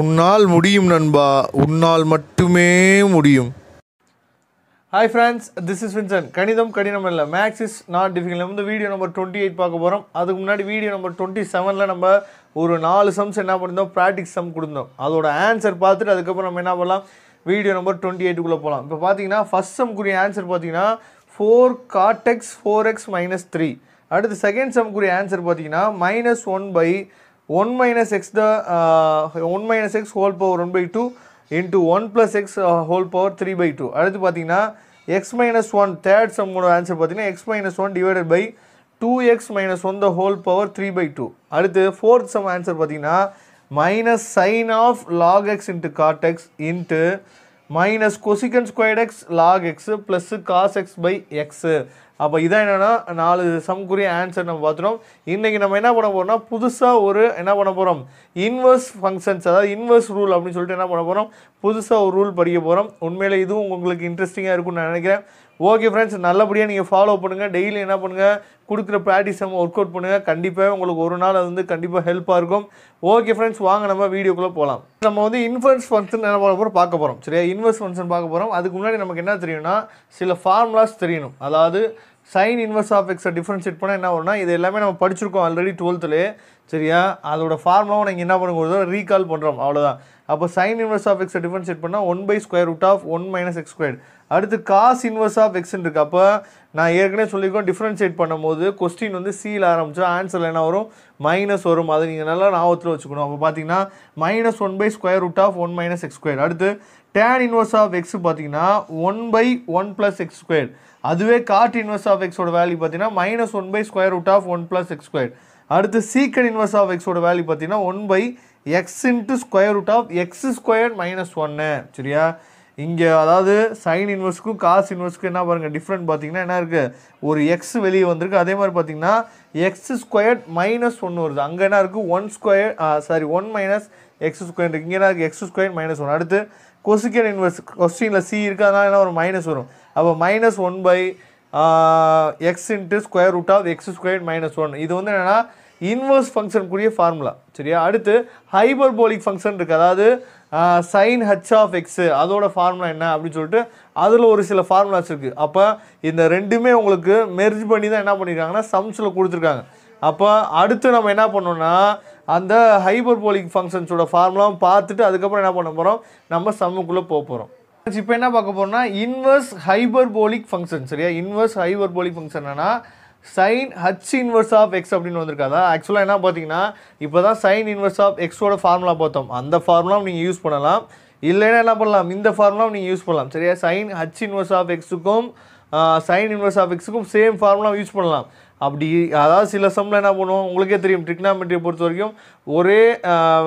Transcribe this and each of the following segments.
உன்னால் முடியும் நண்பா உன்னால் மட்டுமே முடியும் hi friends this is Vinson கணிதம் கடினம் இல்லை மேக்ஸ் இஸ் நாட் டிஃபிகல் வந்து வீடியோ நம்பர் டுவெண்ட்டி எயிட் பார்க்க போகிறோம் அதுக்கு முன்னாடி வீடியோ நம்பர் டுவெண்ட்டி செவனில் நம்ம ஒரு நாலு சம்ஸ் என்ன பண்ணியிருந்தோம் ப்ராக்டிக்ஸ் சம் கொடுத்தோம் அதோட ஆன்சர் பார்த்துட்டு அதுக்கப்புறம் நம்ம என்ன பண்ணலாம் வீடியோ நம்பர் டுவெண்ட்டி எயிட்டுக்குள்ளே போகலாம் இப்போ பார்த்தீங்கன்னா ஃபஸ்ட் சம்க்குரிய ஆன்சர் பார்த்தீங்கன்னா ஃபோர் காட்டெக்ஸ் ஃபோர் எக்ஸ் மைனஸ் த்ரீ அடுத்து செகண்ட் சம்க்குரிய ஆன்சர் பார்த்தீங்கன்னா minus one by 1 minus x the uh, 1 minus x whole power 1 by 2 into 1 plus x uh, whole power 3 by 2 அடுத்து பார்த்தீங்கன்னா x minus 1 third sum கூட answer பார்த்தீங்கன்னா x minus 1 divided by 2x minus 1 the whole power 3 by 2 அடுத்து fourth sum answer பார்த்தீங்கன்னா minus sin of log x into cot x into minus cosecant squared x log x plus cos x by x அப்போ இதான் என்னென்னா நாலு சம்குரிய answer நம்ம பார்த்துட்டோம் இன்றைக்கி நம்ம என்ன பண்ண போகிறோம்னா புதுசாக ஒரு என்ன பண்ண போகிறோம் இன்வர்ஸ் ஃபங்க்ஷன்ஸ் அதாவது இன்வர்ஸ் ரூல் அப்படின்னு சொல்லிட்டு என்ன பண்ண போகிறோம் புதுசாக ஒரு ரூல் படிக்க போகிறோம் உண்மையில் இதுவும் உங்களுக்கு இன்ட்ரெஸ்டிங்காக இருக்கும்னு நான் நினைக்கிறேன் ஓகே ஃப்ரெண்ட்ஸ் நல்லபடியாக நீங்கள் ஃபாலோ பண்ணுங்கள் டெய்லி என்ன பண்ணுங்கள் கொடுக்குற ப்ராக்டிஸ் நம்ம ஒர்க் அவுட் பண்ணுங்கள் கண்டிப்பாக உங்களுக்கு ஒரு நாள் அது வந்து கண்டிப்பாக ஹெல்ப்பாக இருக்கும் ஓகே ஃப்ரெண்ட்ஸ் வாங்க நம்ம வீடியோக்குள்ளே போகலாம் நம்ம வந்து இன்வெர்ஸ் ஃபங்க்ஷன் என்ன பண்ண போகிறோம் பார்க்க போகிறோம் சரியா இன்வெர்ஸ் ஃபங்க்ஷன் பார்க்க போகிறோம் அதுக்கு முன்னாடி நமக்கு என்ன தெரியும்னா சில ஃபார்முலாஸ் தெரியணும் அதாவது சைன் இன்வர்ஸ் ஆஃப் எக்ஸை டிஃப்ரென்ஷியேட் பண்ணால் என்ன வரும்னா இது எல்லாமே நம்ம படிச்சிருக்கோம் ஆல்ரெடி டுவெல்த்துலேயே சரியா அதோட ஃபார்முலாவும் நீங்கள் என்ன பண்ணுங்க ஒரு ரீகால் பண்ணுறோம் அவ்வளோதான் அப்போ சைன் இன்வர்ஸ் ஆஃப் எக்ஸை டிஃபரன்ஷியேட் பண்ணால் one by square root of one minus X square அடுத்து காஸ் இன்வர்ஸ் ஆஃப் எக்ஸ்ன்னு இருக்குது அப்போ நான் ஏற்கனவே சொல்லியிருக்கோம் டிஃப்ரென்ஷியேட் பண்ணும்போது கொஸ்டின் வந்து சீல் ஆரம்பித்தோம் ஆன்சரில் என்ன வரும் மைனஸ் வரும் அதை நீங்கள் நல்லா ஞாபகத்தில் வச்சுக்கணும் அப்போ பார்த்தீங்கன்னா minus one by square root of one minus X square அடுத்து டேன் இன்வர்ஸ் ஆஃப் எக்ஸ் பார்த்தீங்கன்னா one by one plus x square அதுவே காட் இன்வர்ஸ் ஆஃப் எக்ஸோட வேல்யூ பார்த்தீங்கன்னா minus one by square root of one plus x square அடுத்து sec inverse of எக்ஸோட value பார்த்தீங்கன்னா one by x into square root of x square minus ஒன்று சரியா இங்கே அதாவது சைன் இன்வெர்ஸ்க்கும் காசு இன்வெர்ஸ்க்கும் என்ன பாருங்கள் டிஃப்ரெண்ட் பார்த்தீங்கன்னா என்ன இருக்குது ஒரு எக்ஸ் வெளியே வந்திருக்கு அதே மாதிரி பார்த்தீங்கன்னா எக்ஸ் ஸ்கொயர் மைனஸ் ஒன்று வருது அங்கே என்ன இருக்குது one square sorry one minus X square இருக்குது இங்கே என்ன இருக்குது எக்ஸ் ஸ்கொயர் மைனஸ் ஒன் அடுத்து கொசிக்கன் இன்வெர்ஸ் கொஸ்டினில் சி இருக்குது அதனால் என்ன ஒரு மைனஸ் வரும் அப்போ minus one by x into square root of x square minus one இது வந்து என்னென்னா இன்வர்ஸ் கூடிய ஃபார்முலா சரியா அடுத்து ஹைபர்போலிக் ஃபங்க்ஷன் இருக்குது அதாவது சைன் ஹச் ஆஃப் எக்ஸு அதோட ஃபார்முலா என்ன அப்படின்னு சொல்லிட்டு அதில் ஒரு சில ஃபார்முலாஸ் இருக்குது அப்போ இந்த ரெண்டுமே உங்களுக்கு மெர்ஜ் பண்ணி தான் என்ன பண்ணியிருக்காங்கன்னா சம்ஸில் கொடுத்துருக்காங்க அப்போ அடுத்து நம்ம என்ன பண்ணோன்னா அந்த ஹைபர்போலிக் ஃபங்க்ஷன்ஸோட ஃபார்முலாவும் பார்த்துட்டு அதுக்கப்புறம் என்ன பண்ண போகிறோம் நம்ம சம்முக்குள்ளே போக போகிறோம் இப்போ என்ன பார்க்க போகிறோம்னா இன்வர்ஸ் ஹைபர்போலிக் ஃபங்க்ஷன் சரியா இன்வர்ஸ் ஹைபர்போலிக் ஃபங்க்ஷன்னா sine h inverse of x அப்படின்னு வந்திருக்காங்க ஆக்சுவலாக என்ன பார்த்தீங்கன்னா இப்போ தான் சைன் இன்வர்ஸ் ஆஃப் எக்ஸோட ஃபார்முலா பார்த்தோம் அந்த ஃபார்முலாவும் நீங்கள் யூஸ் பண்ணலாம் இல்லைன்னா என்ன பண்ணலாம் இந்த ஃபார்முலாவும் நீங்கள் யூஸ் பண்ணலாம் சரியா சைன் ஹச் இன்வர்ஸ் ஆஃப் எக்ஸுக்கும் சைன் இன்வர்ஸ் ஆஃப் எக்ஸுக்கும் சேம் ஃபார்முலா யூஸ் பண்ணலாம் அப்படி அதாவது சில சம்மில் என்ன பண்ணுவோம் உங்களுக்கே தெரியும் ட்ரிக்னாமெட்ரியை பொறுத்த வரைக்கும் ஒரே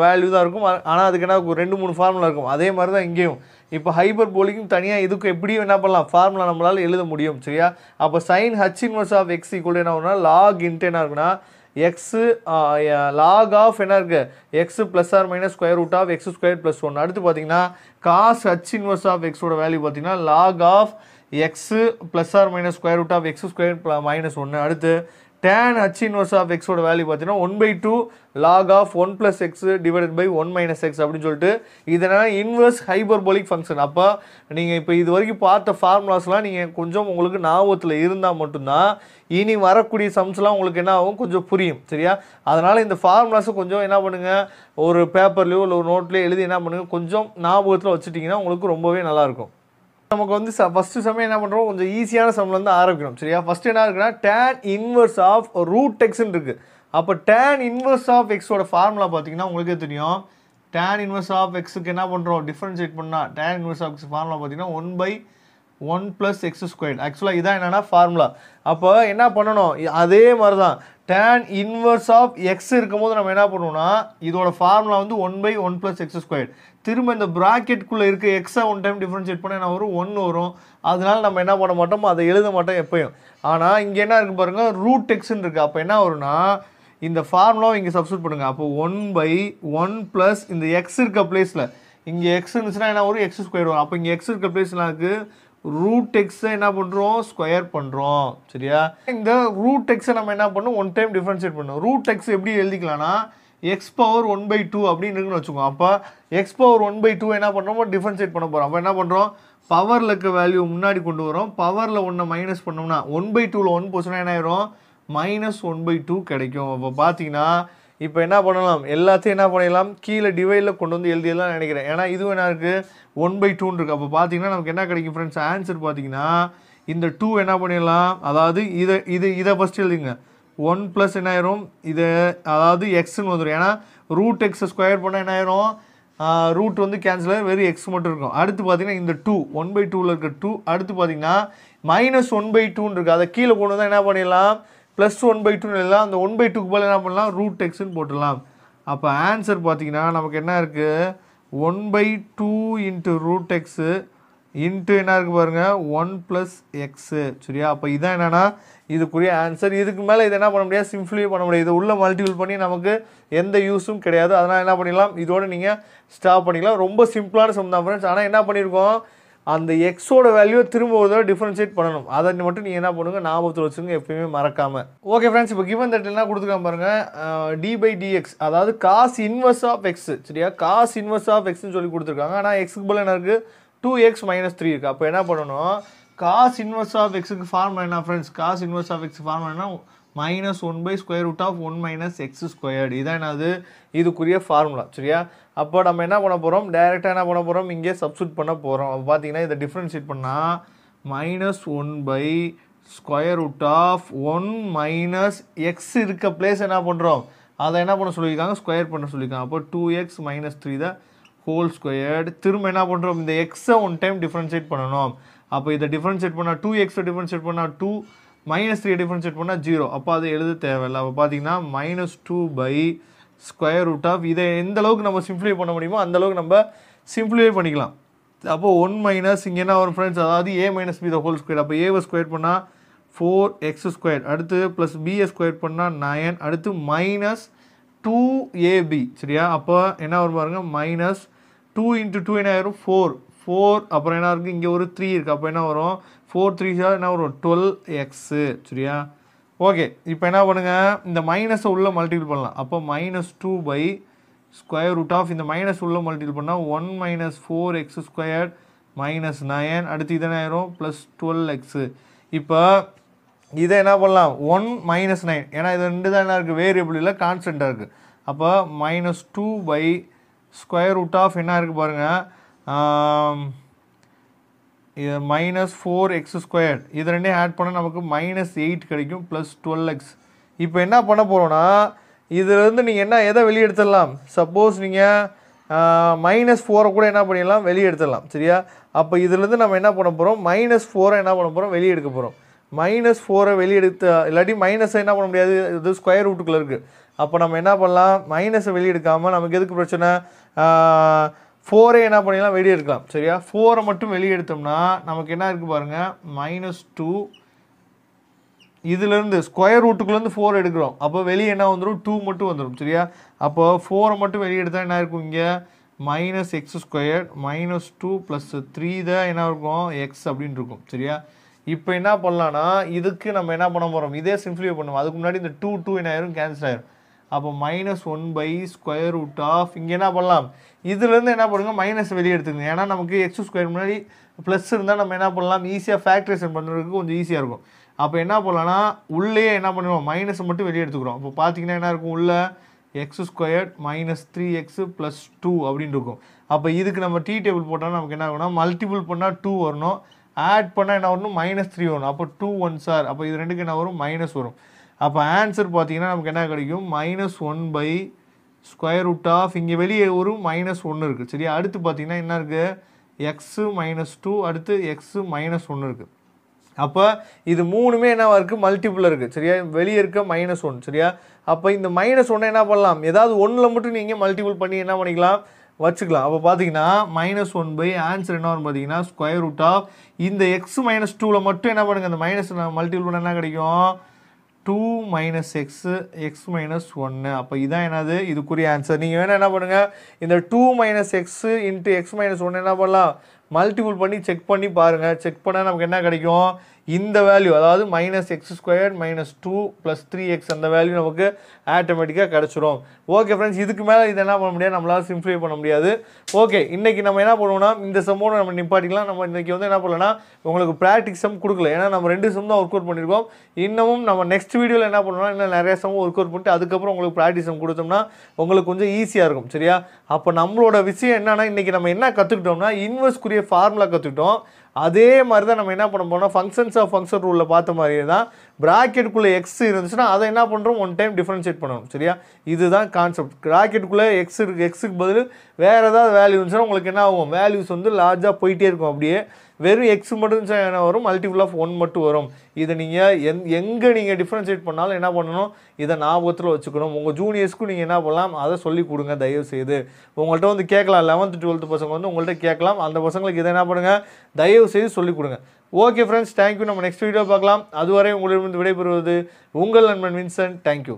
வேல்யூ தான் இருக்கும் ஆனால் அதுக்கு என்ன ரெண்டு மூணு ஃபார்முலா இருக்கும் அதே மாதிரி தான் இங்கேயும் இப்போ ஹைபர் போலிக்கும் தனியாக இதுக்கு எப்படியும் என்ன பண்ணலாம் ஃபார்முலா நம்மளால் எழுத முடியும் சரியா அப்போ sine h inverse of x equal என்ன ஆகுனா லாக் இன்ட் என்ன இருக்குன்னா எக்ஸு லாக் ஆஃப் என்ன இருக்குது x plus or minus square root of x square plus one அடுத்து பார்த்தீங்கன்னா காஸ் ஹச் இன்வர்ஸ் ஆஃப் எக்ஸோட வேல்யூ பார்த்தீங்கன்னா log of x plus or minus square root of x square minus ஒன்று அடுத்து tan h inverse of எக்ஸோட value பார்த்தீங்கன்னா one by two log of one plus x divided by one minus x அப்படின்னு சொல்லிட்டு இதனால் inverse hyperbolic function அப்போ நீங்கள் இப்போ இது வரைக்கும் பார்த்த ஃபார்முலாஸ்லாம் நீங்கள் கொஞ்சம் உங்களுக்கு ஞாபகத்தில் இருந்தால் மட்டும்தான் இனி வரக்கூடிய சம்ஸ்லாம் உங்களுக்கு என்னாவும் கொஞ்சம் புரியும் சரியா அதனால் இந்த ஃபார்முலாஸை கொஞ்சம் என்ன பண்ணுங்கள் ஒரு பேப்பர்லேயோ இல்லை ஒரு நோட்லேயோ எழுதி என்ன பண்ணுங்க கொஞ்சம் ஞாபகத்தில் வச்சுட்டிங்கன்னா உங்களுக்கு ரொம்பவே நல்லாயிருக்கும் நமக்கு வந்து ஃபஸ்ட்டு சமயம் என்ன பண்ணுறோம் கொஞ்சம் ஈஸியான வந்து ஆரம்பிக்கணும் சரியா ஃபஸ்ட்டு என்ன இருக்குன்னா டேன் இன்வர்ஸ் ஆஃப் ரூட் எக்ஸ்னு இருக்குது அப்போ டேன் இன்வர்ஸ் ஆஃப் எக்ஸோட ஃபார்முலா பார்த்தீங்கன்னா உங்களுக்கே தெரியும் டேன் இன்வர்ஸ் ஆஃப் எக்ஸுக்கு என்ன பண்ணுறோம் டிஃப்ரென்ஷியேட் பண்ணால் tan inverse of x formula பார்த்தீங்கன்னா one by one plus x square ஆக்சுவலாக இதான் என்னென்னா ஃபார்முலா அப்போ என்ன பண்ணணும் அதே மாதிரி தான் டேன் இன்வர்ஸ் ஆஃப் எக்ஸ் இருக்கும்போது நம்ம என்ன பண்ணுவோம்னா இதோட ஃபார்முலா வந்து one by one plus x square திரும்ப இந்த ப்ராக்கெட்டுக்குள்ளே இருக்க எக்ஸை ஒன் டைம் டிஃப்ரென்ஷியேட் பண்ண என்ன வரும் ஒன்று வரும் அதனால நம்ம என்ன பண்ண மாட்டோம் அதை எழுத மாட்டோம் எப்பயும் ஆனால் இங்கே என்ன இருக்குது பாருங்கள் ரூட் எக்ஸ்ன்னு இருக்குது அப்போ என்ன வரும்னா இந்த ஃபார்முலாவை இங்கே சப்ஸ்டியூட் பண்ணுங்கள் அப்போ ஒன் பை ஒன் ப்ளஸ் இந்த எக்ஸ் இருக்க பிளேஸில் இங்கே எக்ஸ் இருந்துச்சுன்னா என்ன வரும் எக்ஸ் ஸ்கொயர் வரும் அப்போ இங்கே எக்ஸ் இருக்க பிளேஸ்லாம் இருக்குது ரூட் எக்ஸை என்ன பண்ணுறோம் ஸ்கொயர் பண்ணுறோம் சரியா இந்த ரூட் எக்ஸை நம்ம என்ன பண்ணோம் ஒன் டைம் டிஃப்ரென்ஷியேட் பண்ணுவோம் ரூட் எக்ஸ் எப்படி எழுதிக்கலாம்னா x power one by two அப்படின்னு இருக்குன்னு வச்சுக்கோங்க அப்போ x power one by two என்ன பண்ணுறோமோ டிஃப்ரென்ஷியேட் பண்ண போகிறோம் அப்போ என்ன பண்ணுறோம் பவரில் இருக்க வேல்யூ முன்னாடி கொண்டு வரோம் பவரில் ஒன்று மைனஸ் பண்ணோம்னா ஒன் பை டூவில் ஒன் போச்சுன்னா என்ன ஆயிரும் மைனஸ் ஒன் பை டூ கிடைக்கும் அப்போ பார்த்தீங்கன்னா இப்போ என்ன பண்ணலாம் எல்லாத்தையும் என்ன பண்ணிடலாம் கீழே டிவைடில் கொண்டு வந்து எழுதிடலாம் நினைக்கிறேன் ஏன்னா இதுவும் என்ன இருக்குது ஒன் பை டூன்னு இருக்குது அப்போ பார்த்தீங்கன்னா நமக்கு என்ன கிடைக்கும் ஃப்ரெண்ட்ஸ் ஆன்சர் பார்த்தீங்கன்னா இந்த டூ என்ன பண்ணிடலாம் அதாவது இதை இது இதை ஃபஸ்ட்டு எழுதிங்க ஒன் ப்ளஸ் என்ன ஆயிரும் இதை அதாவது எக்ஸ்னு வந்துடும் ஏன்னா ரூட் எக்ஸை ஸ்கொயர் பண்ணால் என்ன ஆயிரும் ரூட் வந்து கேன்சல் வெறும் எக்ஸ் மட்டும் இருக்கும் அடுத்து பார்த்தீங்கன்னா இந்த டூ ஒன் பை டூவில் இருக்க டூ அடுத்து பார்த்தீங்கன்னா மைனஸ் ஒன் பை டூன்னு இருக்குது அதை கீழே கொண்டு தான் என்ன பண்ணிடலாம் ப்ளஸ் ஒன் பை டூன்னு இல்லை அந்த ஒன் பை டூக்கு போல் என்ன பண்ணலாம் ரூட் எக்ஸ்ன்னு போட்டுடலாம் அப்போ ஆன்சர் பார்த்தீங்கன்னா நமக்கு என்ன இருக்குது one by two into root x into என்ன இருக்குது பாருங்கள் ஒன் ப்ளஸ் எக்ஸு சரியா அப்போ இதான் என்னென்னா இதுக்குரிய ஆன்சர் இதுக்கு மேலே இதை என்ன பண்ண முடியாது சிம்பிளியே பண்ண முடியாது இது உள்ளே மல்டிபிள் பண்ணி நமக்கு எந்த யூஸும் கிடையாது அதனால் என்ன பண்ணிடலாம் இதோடு நீங்கள் ஸ்டாப் பண்ணிக்கலாம் ரொம்ப சிம்பிளான சம் தான் ஃப்ரெண்ட்ஸ் ஆனால் என்ன பண்ணியிருக்கோம் அந்த எக்ஸோட வேல்யூ திரும்ப ஒரு தடவை டிஃப்ரென்ஷியேட் பண்ணணும் அதை மட்டும் நீங்கள் என்ன பண்ணுங்கள் ஞாபகத்தில் வச்சுங்க எப்பயுமே மறக்காமல் ஓகே ஃப்ரெண்ட்ஸ் இப்போ கிவன் தட் என்ன கொடுத்துக்காம பாருங்கள் டி பை டிஎக்ஸ் அதாவது காசு இன்வெர்ஸ் ஆஃப் எக்ஸ் சரியா காசு இன்வெர்ஸ் ஆஃப் எக்ஸ்னு சொல்லி கொடுத்துருக்காங்க ஆனால் எக்ஸுக்கு பதில் என்ன இருக்குது டூ எக்ஸ் மைனஸ் த்ரீ இருக்குது அப்போ என்ன பண்ணணும் காசு இன்வெர்ஸ் ஆஃப் எக்ஸுக்கு ஃபார்ம் என்ன friends cos inverse of x form என்ன minus one by square root of one minus x squared இதான் என்னது இதுக்குரிய ஃபார்முலா சரியா அப்போ நம்ம என்ன பண்ண போகிறோம் டைரெக்டாக என்ன பண்ண போகிறோம் இங்கே சப்ஸ்டியூட் பண்ண போகிறோம் அப்போ பார்த்தீங்கன்னா இதை டிஃப்ரென்ஷியேட் பண்ணால் minus one by square root of one minus x இருக்க பிளேஸ் என்ன பண்ணுறோம் அதை என்ன பண்ண சொல்லியிருக்காங்க ஸ்கொயர் பண்ண சொல்லியிருக்காங்க அப்போ டூ எக்ஸ் மைனஸ் த்ரீ தான் ஹோல் ஸ்கொயர்டு திரும்ப என்ன பண்ணுறோம் இந்த எக்ஸை ஒன் டைம் டிஃப்ரென்ஷியேட் பண்ணணும் அப்போ இதை டிஃப்ரென்ஷியேட் பண்ணால் டூ எக்ஸை டிஃப்ரென்ஷியேட் பண்ணால் டூ மைனஸ் த்ரீ டிஃபரன்ஷியேட் பண்ணால் ஜீரோ அப்போ அது எழுத தேவையில்லை அப்போ பார்த்தீங்கன்னா minus two by square root of இதை எந்த அளவுக்கு நம்ம சிம்பிளிஃபை பண்ண முடியுமோ அந்தளவுக்கு நம்ம சிம்பிளிஃபை பண்ணிக்கலாம் அப்போது ஒன் மைனஸ் இங்கே என்ன வரும் ஃப்ரெண்ட்ஸ் அதாவது A minus B the whole square அப்போ ஏவை ஸ்கொயர் பண்ணால் ஃபோர் எக்ஸ் ஸ்கொயர் அடுத்து ப்ளஸ் பிஏ ஸ்கொயர் பண்ணால் நயன் அடுத்து மைனஸ் டூ ஏபி சரியா அப்போ என்ன வரும் பாருங்கள் மைனஸ் டூ இன்ட்டு டூ என்ன ஆயிரும் ஃபோர் ஃபோர் அப்புறம் என்ன இருக்குது இங்கே ஒரு த்ரீ இருக்குது அப்போ என்ன வரும் ஃபோர் த்ரீ என்ன வரும் டுவெல் எக்ஸு சரியா ஓகே இப்போ என்ன பண்ணுங்கள் இந்த மைனஸை உள்ளே மல்டிபிள் பண்ணலாம் அப்போ minus two by square root of இந்த மைனஸ் உள்ளே மல்டிபிள் பண்ணால் one minus four X square minus nine அடுத்து இதனை ஆயிரும் ப்ளஸ் டுவெல் எக்ஸு இப்போ இதை என்ன பண்ணலாம் ஒன் மைனஸ் நைன் ஏன்னா இது ரெண்டு தான் என்ன இருக்குது வேரியபிள் இல்லை கான்ஸ்டண்ட்டாக இருக்குது அப்போ minus two by square root of என்ன இருக்குது பாருங்கள் மைனஸ் ஃபோர் எக்ஸ் ஸ்கொயர் இது ரெண்டையும் ஆட் பண்ணால் நமக்கு மைனஸ் எயிட் கிடைக்கும் ப்ளஸ் டுவெல் எக்ஸ் இப்போ என்ன பண்ண போகிறோன்னா இதுலேருந்து நீங்கள் என்ன எதை வெளியே எடுத்துடலாம் சப்போஸ் நீங்கள் மைனஸ் ஃபோரை கூட என்ன பண்ணிடலாம் வெளியே எடுத்துடலாம் சரியா அப்போ இதுலேருந்து நம்ம என்ன பண்ண போகிறோம் மைனஸ் ஃபோரை என்ன பண்ண போகிறோம் வெளியே எடுக்க போகிறோம் மைனஸ் ஃபோரை வெளியே எடுத்து இல்லாட்டி மைனஸை என்ன பண்ண முடியாது இது ஸ்கொயர் ரூட்டுக்குள்ளே இருக்குது அப்போ நம்ம என்ன பண்ணலாம் மைனஸை வெளியெடுக்காமல் நமக்கு எதுக்கு பிரச்சனை ஃபோரை என்ன பண்ணிடலாம் வெளியே எடுக்கலாம் சரியா ஃபோரை மட்டும் வெளியே எடுத்தோம்னா நமக்கு என்ன இருக்குது பாருங்கள் மைனஸ் டூ இதுலேருந்து ஸ்கொயர் ரூட்டுக்குள்ளேருந்து ஃபோர் எடுக்கிறோம் அப்போ வெளியே என்ன வந்துடும் டூ மட்டும் வந்துடும் சரியா அப்போ ஃபோரை மட்டும் வெளியே எடுத்தால் என்ன இருக்கும் இங்கே minus X square minus two plus three தான் என்ன இருக்கும் எக்ஸ் அப்படின்னு இருக்கும் சரியா இப்போ என்ன பண்ணலான்னா இதுக்கு நம்ம என்ன பண்ண போகிறோம் இதே சிம்பிளிஃபை பண்ணுவோம் அதுக்கு முன்னாடி இந்த டூ டூ என்ன ஆயிரும் கேன்சல் ஆயிரும் அப்போ minus one by square root of இங்கே என்ன பண்ணலாம் இதுலேருந்து என்ன பண்ணுங்கள் மைனஸ் வெளியே எடுத்துக்கங்க ஏன்னா நமக்கு எக்ஸ் ஸ்கொயர் முன்னாடி ப்ளஸ் இருந்தால் நம்ம என்ன பண்ணலாம் ஈஸியாக ஃபேக்ட்ரேஷன் பண்ணுறதுக்கு கொஞ்சம் ஈஸியாக இருக்கும் அப்போ என்ன பண்ணலாம்னா உள்ளே என்ன பண்ணுவோம் மைனஸ் மட்டும் வெளியே எடுத்துக்கிறோம் அப்போ பார்த்தீங்கன்னா என்ன இருக்கும் உள்ளே X square minus three X plus two அப்படின்னு இருக்கும் அப்போ இதுக்கு நம்ம டீ டேபிள் போட்டால் நமக்கு என்ன ஆகும்னா மல்டிபிள் பண்ணால் டூ வரணும் ஆட் பண்ணால் என்ன வரணும் மைனஸ் த்ரீ வரணும் அப்போ டூ ஒன் சார் அப்போ இது ரெண்டுக்கு என்ன வரும் மைனஸ் வரும் அப்போ ஆன்சர் பார்த்தீங்கன்னா நமக்கு என்ன கிடைக்கும் minus one by square root of இங்கே வெளியே ஒரு மைனஸ் ஒன்று இருக்குது சரியா அடுத்து பார்த்திங்கன்னா என்ன இருக்குது எக்ஸு மைனஸ் டூ அடுத்து எக்ஸு மைனஸ் ஒன்று இருக்குது அப்போ இது மூணுமே என்னவாக இருக்குது மல்டிப்புள் இருக்குது சரியா வெளியே இருக்க மைனஸ் ஒன் சரியா அப்போ இந்த மைனஸ் ஒன்னை என்ன பண்ணலாம் ஏதாவது ஒன்றில் மட்டும் நீங்கள் மல்டிபிள் பண்ணி என்ன பண்ணிக்கலாம் வச்சுக்கலாம் அப்போ பார்த்தீங்கன்னா மைனஸ் ஒன் பை ஆன்சர் என்ன வரும் பார்த்தீங்கன்னா ஸ்கொயர் ரூட் ஆஃப் இந்த எக்ஸ் மைனஸ் டூவில் மட்டும் என்ன பண்ணுங்கள் அந்த மைனஸ் மல்டிபிள் பண்ண என்ன கிடைக்கும் two minus X X minus ஒன்று அப்போ இதான் என்னது இதுக்குரிய ஆன்சர் நீங்கள் வேணால் என்ன பண்ணுங்கள் இந்த two minus X into X minus ஒன்று என்ன பண்ணலாம் மல்டிபிள் பண்ணி செக் பண்ணி பாருங்கள் செக் பண்ணால் நமக்கு என்ன கிடைக்கும் இந்த வேல்யூ அதாவது minus X square minus two plus three X அந்த வேல்யூ நமக்கு ஆட்டோமேட்டிக்காக கிடச்சிரும் ஓகே ஃப்ரெண்ட்ஸ் இதுக்கு மேலே இதை என்ன பண்ண முடியாது நம்மளால் சிம்ப்ளிஃபை பண்ண முடியாது ஓகே இன்றைக்கி நம்ம என்ன பண்ணுவோம்னா இந்த சம்மோட நம்ம நிப்பாட்டிக்கலாம் நம்ம இன்றைக்கி வந்து என்ன பண்ணலன்னா உங்களுக்கு ப்ராக்டிக் சம் கொடுக்கல ஏன்னா நம்ம ரெண்டு சம் தான் ஒர்க் அவுட் பண்ணியிருக்கோம் இன்னமும் நம்ம நெக்ஸ்ட் வீடியோவில் என்ன பண்ணணும்னா இன்னும் நிறைய சம் ஒர்க் அவுட் பண்ணிட்டு அதுக்கப்புறம் உங்களுக்கு ப்ராக்டிஸ் சம் கொடுத்தோம்னா உங்களுக்கு கொஞ்சம் ஈஸியாக இருக்கும் சரியா அப்போ நம்மளோட விஷயம் என்னென்னா இன்றைக்கி நம்ம என்ன கற்றுக்கிட்டோம்னா இன்வெஸ்ட்குரிய ஃபார்முலா கற்றுக்கிட்டோம் அதே மாதிரி தான் நம்ம என்ன பண்ண போனோம் ஃபங்க்ஷன்ஸ் ஆஃப் ஃபங்க்ஷன் ரூலில் பார்த்த மாதிரியே தான் ப்ராக்கெட்டுக்குள்ளே எக்ஸ் இருந்துச்சுன்னா அதை என்ன பண்ணுறோம் ஒன் டைம் டிஃப்ரென்ஷியேட் பண்ணணும் சரியா இதுதான் கான்செப்ட் ப்ராக்கெட்டுக்குள்ளே எக்ஸ் இருக்குது எக்ஸுக்கு பதில் வேறு ஏதாவது வேல்யூ இருந்துச்சுன்னா உங்களுக்கு என்ன ஆகும் வேல்யூஸ் வந்து லார்ஜாக போயிட்டே இருக்கும் அப்படியே வெறும் எக்ஸ் மட்டும் என்ன வரும் மல்டிபிள் ஆஃப் ஒன் மட்டும் வரும் இதை நீங்கள் எந் எங்கே நீங்கள் டிஃப்ரென்ஷியேட் பண்ணாலும் என்ன பண்ணணும் இதை ஞாபகத்தில் வச்சுக்கணும் உங்கள் ஜூனியர்ஸ்க்கும் நீங்கள் என்ன பண்ணலாம் அதை சொல்லி கொடுங்க தயவு செய்து உங்கள்கிட்ட வந்து கேட்கலாம் லெவன்த்து டுவெல்த்து பசங்க வந்து உங்கள்கிட்ட கேட்கலாம் அந்த பசங்களுக்கு இதை என்ன பண்ணுங்கள் தயவு செய்து சொல்லிக் கொடுங்க ஓகே ஃப்ரெண்ட்ஸ் தேங்க்யூ நம்ம நெக்ஸ்ட் வீடியோ பார்க்கலாம் அதுவரை உங்களிடமிருந்து விடைபெறுவது உங்கள் நண்பன் வின்சன் தேங்க்யூ